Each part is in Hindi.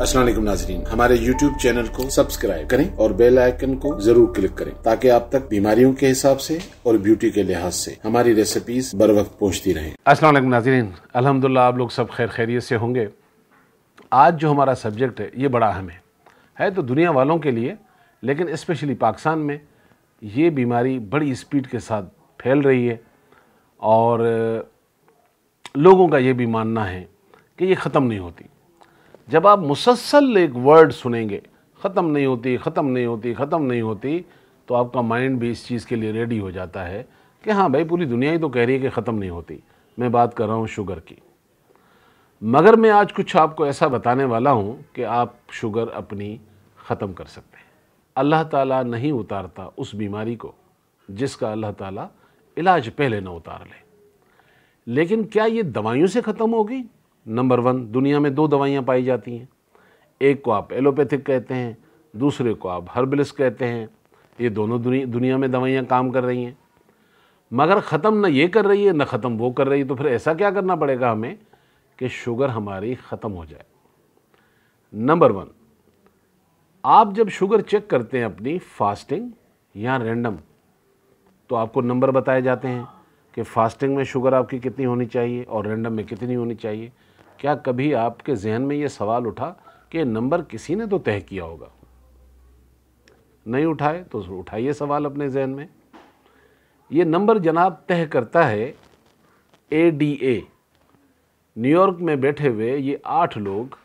असलम नाजरीन हमारे यूट्यूब चैनल को सब्सक्राइब करें और बेल आइकन को जरूर क्लिक करें ताकि आप तक बीमारियों के हिसाब से और ब्यूटी के लिहाज से हमारी रेसिपीज बर वक्त पहुँचती रहें असलम नाजरीन अलहमदिल्ला आप लोग सब खैर खैरियत से होंगे आज जो हमारा सब्जेक्ट है ये बड़ा अहम है है तो दुनिया वालों के लिए लेकिन इस्पेशली पाकिस्तान में ये बीमारी बड़ी स्पीड के साथ फैल रही है और लोगों का ये भी मानना है कि ये ख़त्म नहीं होती जब आप मुसलसल एक वर्ड सुनेंगे ख़त्म नहीं होती ख़त्म नहीं होती ख़त्म नहीं होती तो आपका माइंड भी इस चीज़ के लिए रेडी हो जाता है कि हाँ भाई पूरी दुनिया ही तो कह रही है कि ख़त्म नहीं होती मैं बात कर रहा हूँ शुगर की मगर मैं आज कुछ आपको ऐसा बताने वाला हूँ कि आप शुगर अपनी ख़त्म कर सकते हैं अल्लाह ताला नहीं उतारता उस बीमारी को जिसका अल्लाह ताला इलाज पहले ना उतार ले लेकिन क्या ये दवाइयों से ख़त्म होगी नंबर वन दुनिया में दो दवाइयाँ पाई जाती हैं एक को आप एलोपैथिक कहते हैं दूसरे को आप हर्बलिस कहते हैं ये दोनों दुनिया दुनिया में दवाइयाँ काम कर रही हैं मगर ख़त्म ना ये कर रही है न ख़त्म वो कर रही है तो फिर ऐसा क्या करना पड़ेगा हमें कि शुगर हमारी ख़त्म हो जाए नंबर वन आप जब शुगर चेक करते हैं अपनी फास्टिंग या रैंडम तो आपको नंबर बताए जाते हैं कि फास्टिंग में शुगर आपकी कितनी होनी चाहिए और रैंडम में कितनी होनी चाहिए क्या कभी आपके जहन में ये सवाल उठा कि नंबर किसी ने तो तय किया होगा नहीं उठाए तो उठाइए सवाल अपने जहन में ये नंबर जनाब तय करता है ए डी ए न्यूयॉर्क में बैठे हुए ये आठ लोग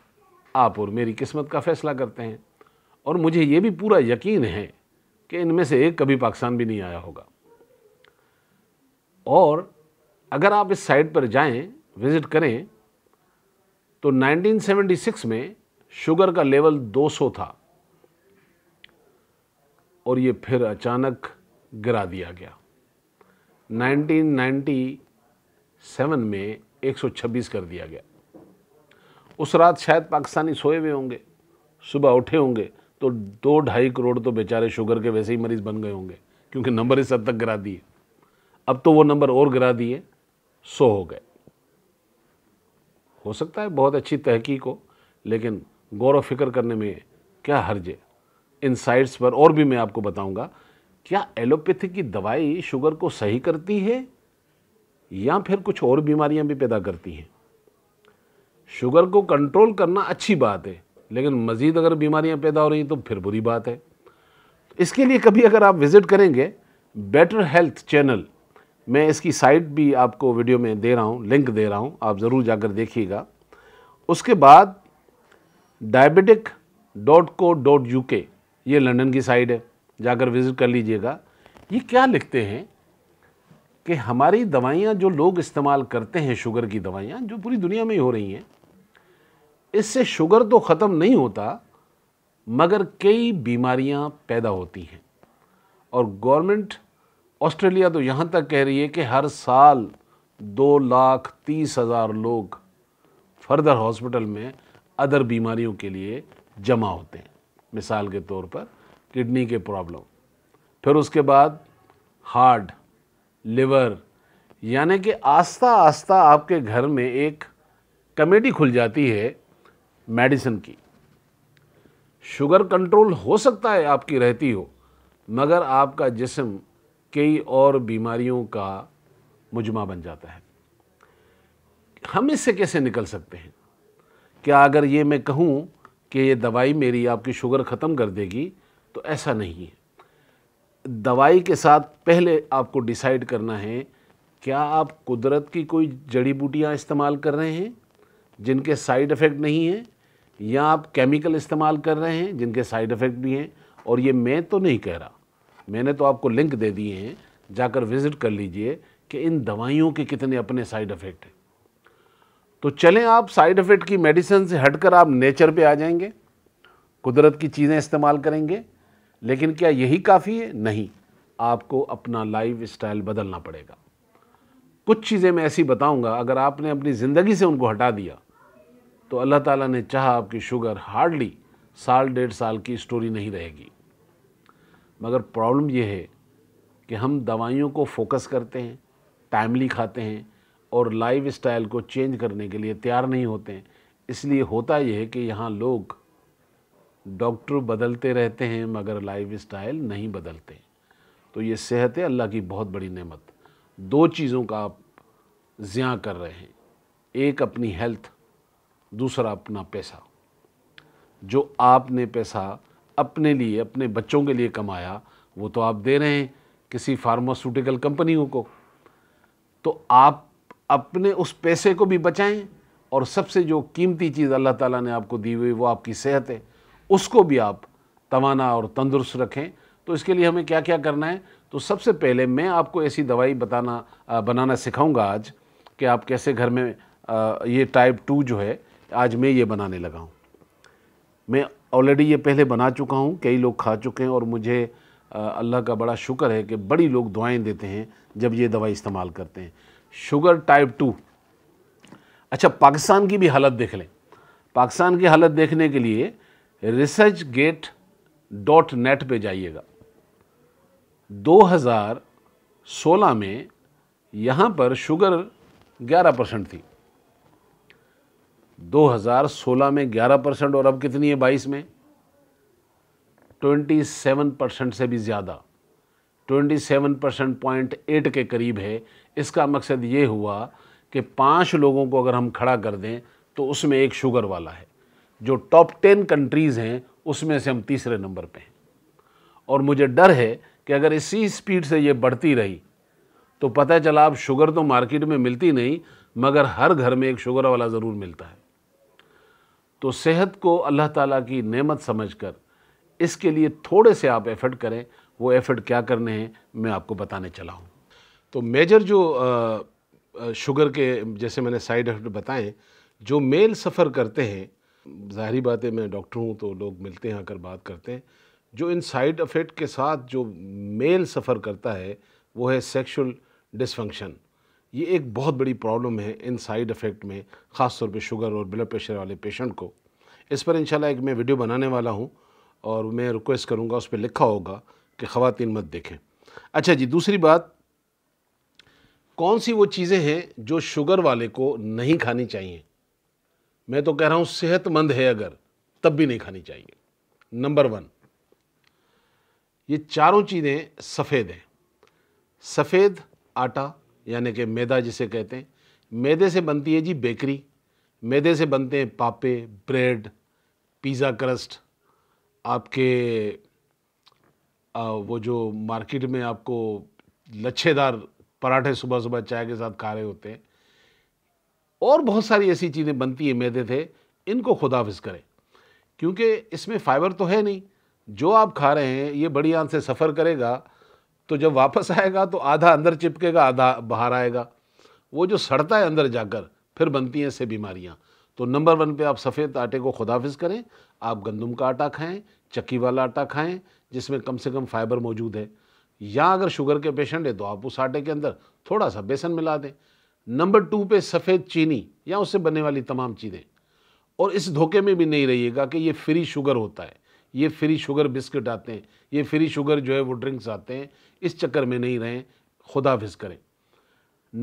आप और मेरी किस्मत का फैसला करते हैं और मुझे ये भी पूरा यकीन है कि इनमें से एक कभी पाकिस्तान भी नहीं आया होगा और अगर आप इस साइट पर जाएं विज़िट करें तो 1976 में शुगर का लेवल 200 था और ये फिर अचानक गिरा दिया गया 1997 में 126 कर दिया गया उस रात शायद पाकिस्तानी सोए हुए होंगे सुबह उठे होंगे तो दो ढाई करोड़ तो बेचारे शुगर के वैसे ही मरीज बन गए होंगे क्योंकि नंबर इस हद तक गिरा दिए अब तो वो नंबर और गिरा दिए सौ हो गए हो सकता है बहुत अच्छी तहकीक हो लेकिन गौर व फिक्र करने में क्या हर्ज है इन साइड्स पर और भी मैं आपको बताऊंगा क्या एलोपैथी की दवाई शुगर को सही करती है या फिर कुछ और बीमारियां भी पैदा करती हैं शुगर को कंट्रोल करना अच्छी बात है लेकिन मज़ीद अगर बीमारियां पैदा हो रही तो फिर बुरी बात है इसके लिए कभी अगर आप विज़िट करेंगे बेटर हेल्थ चैनल मैं इसकी साइट भी आपको वीडियो में दे रहा हूँ लिंक दे रहा हूँ आप ज़रूर जाकर देखिएगा उसके बाद diabetic dot co dot U K ये लंदन की साइट है जाकर विज़िट कर लीजिएगा ये क्या लिखते हैं कि हमारी दवाइयाँ जो लोग इस्तेमाल करते हैं शुगर की दवाइयाँ जो पूरी दुनिया में ही हो रही हैं इससे शुगर तो ख़त्म नहीं होता मगर कई बीमारियाँ पैदा होती हैं और गवर्नमेंट ऑस्ट्रेलिया तो यहाँ तक कह रही है कि हर साल दो लाख तीस हज़ार लोग फर्दर हॉस्पिटल में अदर बीमारियों के लिए जमा होते हैं मिसाल के तौर पर किडनी के प्रॉब्लम फिर उसके बाद हार्ट लिवर यानी कि आस्ता आस्ता आपके घर में एक कमेटी खुल जाती है मेडिसिन की शुगर कंट्रोल हो सकता है आपकी रहती हो मगर आपका जिसम कई और बीमारियों का मुजमा बन जाता है हम इससे कैसे निकल सकते हैं क्या अगर ये मैं कहूँ कि ये दवाई मेरी आपकी शुगर ख़त्म कर देगी तो ऐसा नहीं है दवाई के साथ पहले आपको डिसाइड करना है क्या आप कुदरत की कोई जड़ी बूटियाँ इस्तेमाल कर रहे हैं जिनके साइड इफ़ेक्ट नहीं हैं या आप केमिकल इस्तेमाल कर रहे हैं जिनके साइड इफ़ेक्ट भी हैं और ये मैं तो नहीं कह रहा मैंने तो आपको लिंक दे दिए हैं जाकर विज़िट कर लीजिए कि इन दवाइयों के कितने अपने साइड इफ़ेक्ट हैं तो चलें आप साइड इफ़ेक्ट की मेडिसिन से हटकर आप नेचर पे आ जाएंगे कुदरत की चीज़ें इस्तेमाल करेंगे लेकिन क्या यही काफ़ी है नहीं आपको अपना लाइफ स्टाइल बदलना पड़ेगा कुछ चीज़ें मैं ऐसी बताऊंगा अगर आपने अपनी ज़िंदगी से उनको हटा दिया तो अल्लाह ताला ने चाहा आपकी शुगर हार्डली साल डेढ़ साल की स्टोरी नहीं रहेगी मगर प्रॉब्लम यह है कि हम दवाइयों को फोकस करते हैं टाइमली खाते हैं और लाइफ स्टाइल को चेंज करने के लिए तैयार नहीं होते हैं इसलिए होता यह है कि यहाँ लोग डॉक्टर बदलते रहते हैं मगर लाइफ स्टाइल नहीं बदलते तो ये सेहत है अल्लाह की बहुत बड़ी नेमत दो चीज़ों का आप ज़्या कर रहे हैं एक अपनी हेल्थ दूसरा अपना पैसा जो आपने पैसा अपने लिए अपने बच्चों के लिए कमाया वो तो आप दे रहे हैं किसी फार्मास्यूटिकल कंपनियों को तो आप अपने उस पैसे को भी बचाएं और सबसे जो कीमती चीज़ अल्लाह ताला ने आपको दी हुई वो आपकी सेहत है उसको भी आप तवाना और तंदुरुस्त रखें तो इसके लिए हमें क्या क्या करना है तो सबसे पहले मैं आपको ऐसी दवाई बताना बनाना सिखाऊंगा आज कि आप कैसे घर में ये टाइप टू जो है आज मैं ये बनाने लगा हूँ मैं ऑलरेडी ये पहले बना चुका हूँ कई लोग खा चुके हैं और मुझे अल्लाह का बड़ा शुक्र है कि बड़ी लोग दुआएं देते हैं जब ये दवाई इस्तेमाल करते हैं शुगर टाइप टू अच्छा पाकिस्तान की भी हालत देख लें पाकिस्तान की हालत देखने के लिए रिसर्च गेट डॉट नेट पर जाइएगा 2016 में यहाँ पर शुगर 11 परसेंट थी 2016 में 11 परसेंट और अब कितनी है 22 में 27 परसेंट से भी ज़्यादा 27 परसेंट पॉइंट एट के करीब है इसका मकसद ये हुआ कि पांच लोगों को अगर हम खड़ा कर दें तो उसमें एक शुगर वाला है जो टॉप टेन कंट्रीज़ हैं उसमें से हम तीसरे नंबर पे हैं और मुझे डर है कि अगर इसी स्पीड से ये बढ़ती रही तो पता चला अब शुगर तो मार्केट में मिलती नहीं मगर हर घर में एक शुगर वाला ज़रूर मिलता है तो सेहत को अल्लाह ताला की नेमत समझकर इसके लिए थोड़े से आप एफर्ट करें वो एफर्ट क्या करने हैं मैं आपको बताने चला हूँ तो मेजर जो शुगर के जैसे मैंने साइड इफेक्ट बताएं जो मेल सफ़र करते हैं ज़ाहरी है मैं डॉक्टर हूँ तो लोग मिलते हैं आकर बात करते हैं जो इन साइड इफ़ेक्ट के साथ जो मेल सफ़र करता है वो है सेक्शुअल डिसफंक्शन ये एक बहुत बड़ी प्रॉब्लम है इन साइड इफ़ेक्ट में ख़ासतौर पर शुगर और ब्लड प्रेशर वाले पेशेंट को इस पर इंशाल्लाह एक मैं वीडियो बनाने वाला हूँ और मैं रिक्वेस्ट करूँगा उस पर लिखा होगा कि ख़वान मत देखें अच्छा जी दूसरी बात कौन सी वो चीज़ें हैं जो शुगर वाले को नहीं खानी चाहिए मैं तो कह रहा हूँ सेहतमंद है अगर तब भी नहीं खानी चाहिए नंबर वन ये चारों चीज़ें सफ़ेद हैं सफ़ेद आटा यानी कि मैदा जिसे कहते हैं मैदे से बनती है जी बेकरी मैदे से बनते हैं पापे ब्रेड पिज़्ज़ा क्रस्ट आपके आ, वो जो मार्केट में आपको लच्छेदार पराठे सुबह सुबह चाय के साथ खा रहे होते हैं और बहुत सारी ऐसी चीज़ें बनती हैं मैदे थे इनको खुदाफिज करें क्योंकि इसमें फ़ाइबर तो है नहीं जो आप खा रहे हैं ये बड़ी आंत से सफ़र करेगा तो जब वापस आएगा तो आधा अंदर चिपकेगा आधा बाहर आएगा वो जो सड़ता है अंदर जाकर फिर बनती हैं इससे बीमारियाँ तो नंबर वन पे आप सफ़ेद आटे को खुदाफिज करें आप गंदम का आटा खाएं चक्की वाला आटा खाएं जिसमें कम से कम फाइबर मौजूद है या अगर शुगर के पेशेंट है तो आप उस आटे के अंदर थोड़ा सा बेसन मिला दें नंबर टू पे सफ़ेद चीनी या उससे बनने वाली तमाम चीज़ें और इस धोखे में भी नहीं रहिएगा कि ये फ्री शुगर होता है ये फ्री शुगर बिस्किट आते हैं ये फ्री शुगर जो है वो ड्रिंक्स आते हैं इस चक्कर में नहीं रहें खुदा करें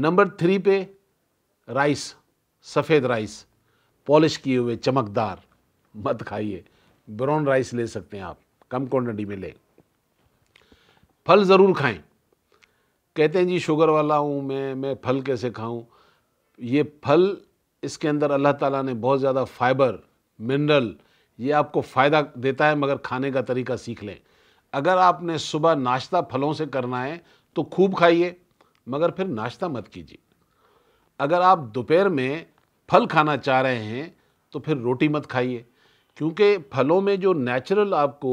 नंबर थ्री पे राइस सफ़ेद राइस पॉलिश किए हुए चमकदार मत खाइए ब्राउन राइस ले सकते हैं आप कम क्वान्टिटी में लें फल ज़रूर खाएं कहते हैं जी शुगर वाला हूँ मैं मैं फल कैसे खाऊं ये फल इसके अंदर अल्लाह ताला ने बहुत ज़्यादा फाइबर मिनरल ये आपको फ़ायदा देता है मगर खाने का तरीका सीख लें अगर आपने सुबह नाश्ता फलों से करना है तो खूब खाइए मगर फिर नाश्ता मत कीजिए अगर आप दोपहर में फल खाना चाह रहे हैं तो फिर रोटी मत खाइए क्योंकि फलों में जो नेचुरल आपको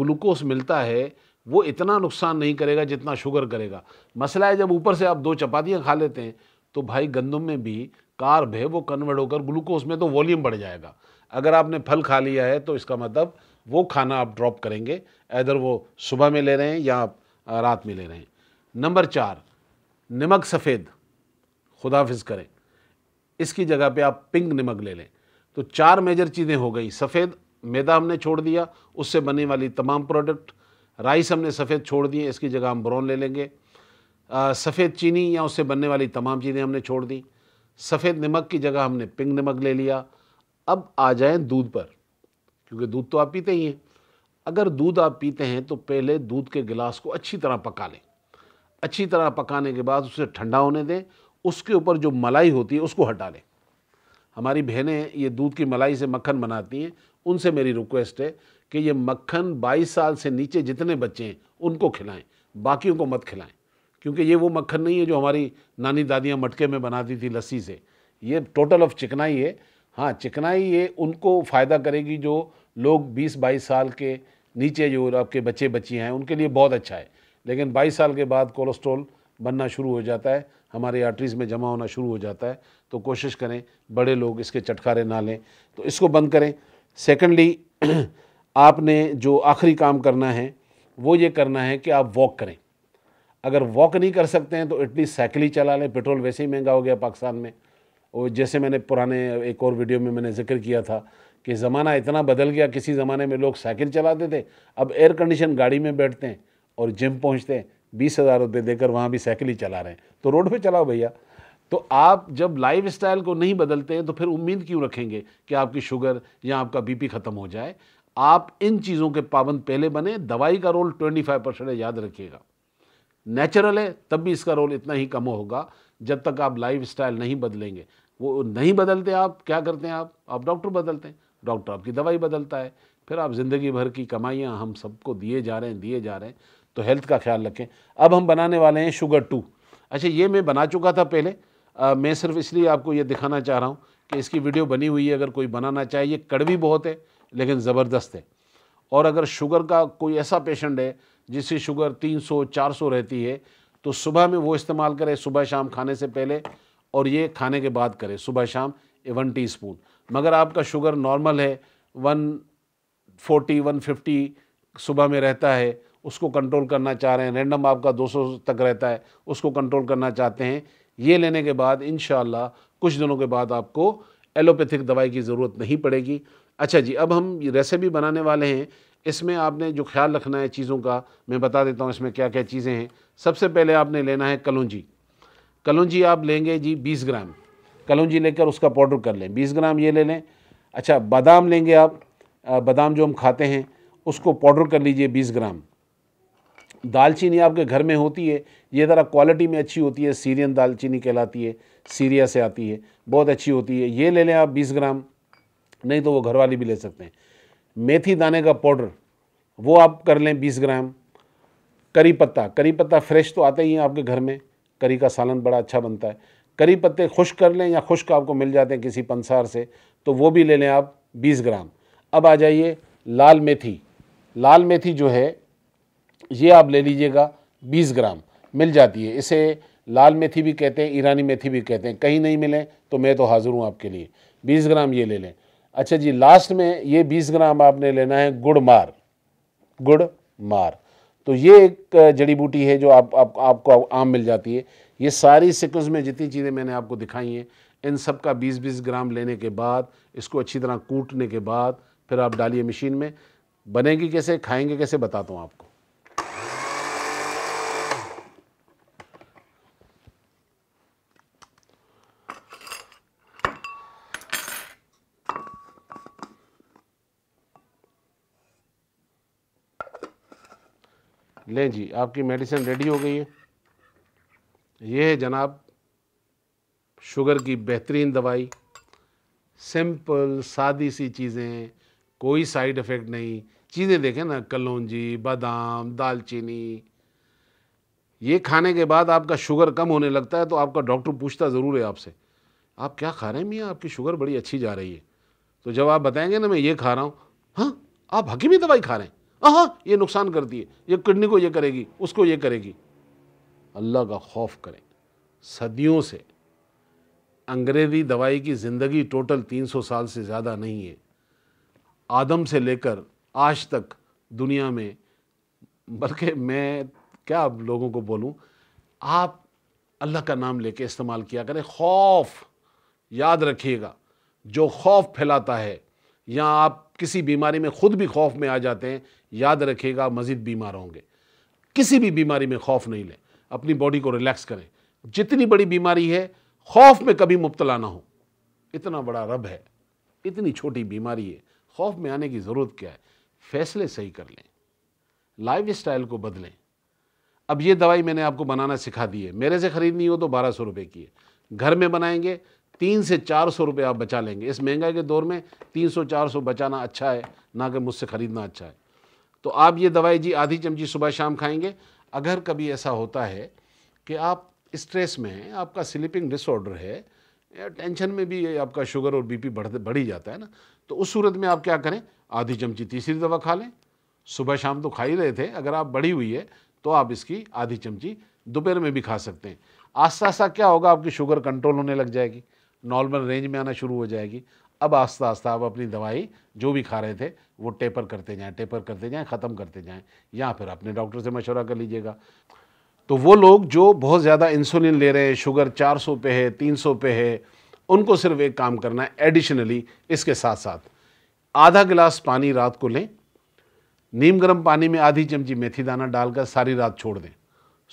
ग्लूकोस मिलता है वो इतना नुकसान नहीं करेगा जितना शुगर करेगा मसला है जब ऊपर से आप दो चपातियाँ खा लेते हैं तो भाई गंदम में भी कार्ब है वो कन्वर्ट होकर ग्लूकोज में तो वॉल्यूम बढ़ जाएगा अगर आपने फल खा लिया है तो इसका मतलब वो खाना आप ड्रॉप करेंगे इधर वो सुबह में ले रहे हैं या आप रात में ले रहे हैं नंबर चार नमक सफ़ेद खुदाफिज करें इसकी जगह पे आप पिंक नमक ले लें तो चार मेजर चीज़ें हो गई सफ़ेद मैदा हमने छोड़ दिया उससे बनने वाली तमाम प्रोडक्ट राइस हमने सफ़ेद छोड़ दिए इसकी जगह हम ब्राउन ले लेंगे सफ़ेद चीनी या उससे बनने वाली तमाम चीज़ें हमने छोड़ दी सफ़ेद नमक की जगह हमने पिंक नमक ले लिया अब आ जाएं दूध पर क्योंकि दूध तो आप पीते ही हैं अगर दूध आप पीते हैं तो पहले दूध के गिलास को अच्छी तरह पका लें अच्छी तरह पकाने के बाद उसे ठंडा होने दें उसके ऊपर जो मलाई होती है उसको हटा लें हमारी बहनें ये दूध की मलाई से मक्खन बनाती हैं उनसे मेरी रिक्वेस्ट है कि ये मक्खन 22 साल से नीचे जितने बच्चे हैं उनको खिलाएं बाकियों को मत खिलाएं क्योंकि ये वो मक्खन नहीं है जो हमारी नानी दादियाँ मटके में बनाती थी लस्सी से ये टोटल ऑफ चिकनाई है हाँ चिकनाई ये उनको फ़ायदा करेगी जो लोग 20-22 साल के नीचे जो आपके बच्चे बच्ची हैं उनके लिए बहुत अच्छा है लेकिन 22 साल के बाद कोलेस्ट्रॉल बनना शुरू हो जाता है हमारे आर्टरीज़ में जमा होना शुरू हो जाता है तो कोशिश करें बड़े लोग इसके चटकारे ना लें तो इसको बंद करें सेकेंडली आपने जो आखिरी काम करना है वो ये करना है कि आप वॉक करें अगर वॉक नहीं कर सकते हैं तो एटलीस्ट साइकिल ही चला लें पेट्रोल वैसे ही महंगा हो गया पाकिस्तान में और जैसे मैंने पुराने एक और वीडियो में मैंने जिक्र किया था कि ज़माना इतना बदल गया किसी ज़माने में लोग साइकिल चलाते थे अब एयर कंडीशन गाड़ी में बैठते हैं और जिम पहुँचते हैं बीस हज़ार रुपये देकर वहाँ भी साइकिल ही चला रहे हैं तो रोड पे चलाओ भैया तो आप जब लाइफ स्टाइल को नहीं बदलते हैं तो फिर उम्मीद क्यों रखेंगे कि आपकी शुगर या आपका बीपी ख़त्म हो जाए आप इन चीज़ों के पाबंद पहले बने दवाई का रोल ट्वेंटी फाइव परसेंट याद रखिएगा नेचुरल है तब भी इसका रोल इतना ही कम होगा जब तक आप लाइफ स्टाइल नहीं बदलेंगे वो नहीं बदलते आप क्या करते हैं आप आप डॉक्टर बदलते हैं डॉक्टर आपकी दवाई बदलता है फिर आप ज़िंदगी भर की कमाइयाँ हम सबको दिए जा रहे हैं दिए जा रहे हैं तो हेल्थ का ख्याल रखें अब हम बनाने वाले हैं शुगर टू अच्छा ये मैं बना चुका था पहले आ, मैं सिर्फ इसलिए आपको ये दिखाना चाह रहा हूँ कि इसकी वीडियो बनी हुई है अगर कोई बनाना चाहे ये कड़वी बहुत है लेकिन ज़बरदस्त है और अगर शुगर का कोई ऐसा पेशेंट है जिसकी शुगर 300 400 रहती है तो सुबह में वो इस्तेमाल करें सुबह शाम खाने से पहले और ये खाने के बाद करें सुबह शाम वन टी स्पून मगर आपका शुगर नॉर्मल है वन फोर्टी वन फिफ्टी सुबह में रहता है उसको कंट्रोल करना चाह रहे हैं रैंडम आपका 200 तक रहता है उसको कंट्रोल करना चाहते हैं ये लेने के बाद इन कुछ दिनों के बाद आपको एलोपैथिक दवाई की ज़रूरत नहीं पड़ेगी अच्छा जी अब हम रेसिपी बनाने वाले हैं इसमें आपने जो ख्याल रखना है चीज़ों का मैं बता देता हूँ इसमें क्या क्या चीज़ें हैं सबसे पहले आपने लेना है कलौजी कलौजी आप लेंगे जी बीस ग्राम कलौजी लेकर उसका पाउडर कर लें बीस ग्राम ये ले लें अच्छा बादाम लेंगे आप बादाम जो हम खाते हैं उसको पाउडर कर लीजिए बीस ग्राम दालचीनी आपके घर में होती है ये ज़रा क्वालिटी में अच्छी होती है सीरियन दालचीनी कहलाती है सीरिया से आती है बहुत अच्छी होती है ये ले लें आप बीस ग्राम नहीं तो वो घर वाली भी ले सकते हैं मेथी दाने का पाउडर वो आप कर लें बीस ग्राम करी पत्ता करी पत्ता फ्रेश तो आता ही है आपके घर में करी का सालन बड़ा अच्छा बनता है करी पत्ते खुश कर लें या खुश्क आपको मिल जाते हैं किसी पंसार से तो वो भी ले लें आप 20 ग्राम अब आ जाइए लाल मेथी लाल मेथी जो है ये आप ले लीजिएगा 20 ग्राम मिल जाती है इसे लाल मेथी भी कहते हैं ईरानी मेथी भी कहते हैं कहीं नहीं मिलें तो मैं तो हाज़िर हूँ आपके लिए बीस ग्राम ये ले लें अच्छा जी लास्ट में ये 20 ग्राम आपने लेना है गुड़ मार गुड़ मार तो ये एक जड़ी बूटी है जो आप, आप आपको आम मिल जाती है ये सारी सिक्वेंस में जितनी चीज़ें मैंने आपको दिखाई हैं इन सब का 20-20 ग्राम लेने के बाद इसको अच्छी तरह कूटने के बाद फिर आप डालिए मशीन में बनेगी कैसे खाएंगे कैसे बताता हूँ आपको लें जी आपकी मेडिसिन रेडी हो गई है ये है जनाब शुगर की बेहतरीन दवाई सिंपल सादी सी चीज़ें कोई साइड इफ़ेक्ट नहीं चीज़ें देखें ना कलौजी बादाम दालचीनी ये खाने के बाद आपका शुगर कम होने लगता है तो आपका डॉक्टर पूछता ज़रूर है आपसे आप क्या खा रहे हैं मियाँ आपकी शुगर बड़ी अच्छी जा रही है तो जब आप बताएंगे ना मैं ये खा रहा हूँ हाँ आप हकीमी दवाई खा रहे हैं हाँ ये नुकसान करती है ये किडनी को ये करेगी उसको ये करेगी अल्लाह का खौफ करें सदियों से अंग्रेज़ी दवाई की ज़िंदगी टोटल 300 साल से ज़्यादा नहीं है आदम से लेकर आज तक दुनिया में बल्कि मैं क्या आप लोगों को बोलूं आप अल्लाह का नाम लेके इस्तेमाल किया करें खौफ याद रखिएगा जो खौफ फैलाता है या आप किसी बीमारी में ख़ुद भी खौफ में आ जाते हैं याद रखेगा मज़ीद बीमार होंगे किसी भी बीमारी में खौफ नहीं लें अपनी बॉडी को रिलैक्स करें जितनी बड़ी बीमारी है खौफ में कभी मुबतला ना हो इतना बड़ा रब है इतनी छोटी बीमारी है खौफ में आने की ज़रूरत क्या है फैसले सही कर लें लाइफ स्टाइल को बदलें अब ये दवाई मैंने आपको बनाना सिखा दी है मेरे से ख़रीदनी हो तो बारह सौ रुपये की है घर में बनाएंगे तीन से चार सौ रुपये आप बचा लेंगे इस महंगाई के दौर में तीन सौ चार सौ बचाना अच्छा है ना कि मुझसे ख़रीदना अच्छा है तो आप ये दवाई जी आधी चमची सुबह शाम खाएंगे अगर कभी ऐसा होता है कि आप स्ट्रेस में हैं आपका स्लीपिंग डिसऑर्डर है या टेंशन में भी आपका शुगर और बीपी बढ़ बढ़ ही जाता है ना तो उस सूरत में आप क्या करें आधी चमची तीसरी दवा खा लें सुबह शाम तो खा ही रहे थे अगर आप बढ़ी हुई है तो आप इसकी आधी चमची दोपहर में भी खा सकते हैं आस्ता आस्ता क्या होगा आपकी शुगर कंट्रोल होने लग जाएगी नॉर्मल रेंज में आना शुरू हो जाएगी अब आस्ता आस्ता आप अपनी दवाई जो भी खा रहे थे वो टेपर करते जाएं टेपर करते जाएं ख़त्म करते जाएं या फिर अपने डॉक्टर से मशवरा कर लीजिएगा तो वो लोग जो बहुत ज़्यादा इंसुलिन ले रहे हैं शुगर 400 पे है 300 पे है उनको सिर्फ एक काम करना है एडिशनली इसके साथ साथ आधा गिलास पानी रात को लें नीम गर्म पानी में आधी चमची मेथी दाना डालकर सारी रात छोड़ दें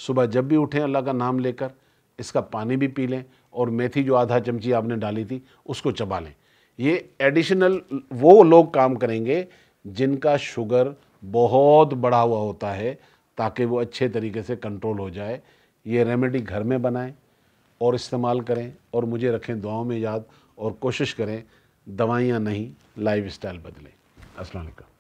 सुबह जब भी उठें अल्लाह का नाम लेकर इसका पानी भी पी लें और मेथी जो आधा चमची आपने डाली थी उसको चबा लें ये एडिशनल वो लोग काम करेंगे जिनका शुगर बहुत बढ़ा हुआ होता है ताकि वो अच्छे तरीके से कंट्रोल हो जाए ये रेमेडी घर में बनाएं और इस्तेमाल करें और मुझे रखें दुआओं में याद और कोशिश करें दवाइयाँ नहीं लाइफ स्टाइल बदलें वालेकुम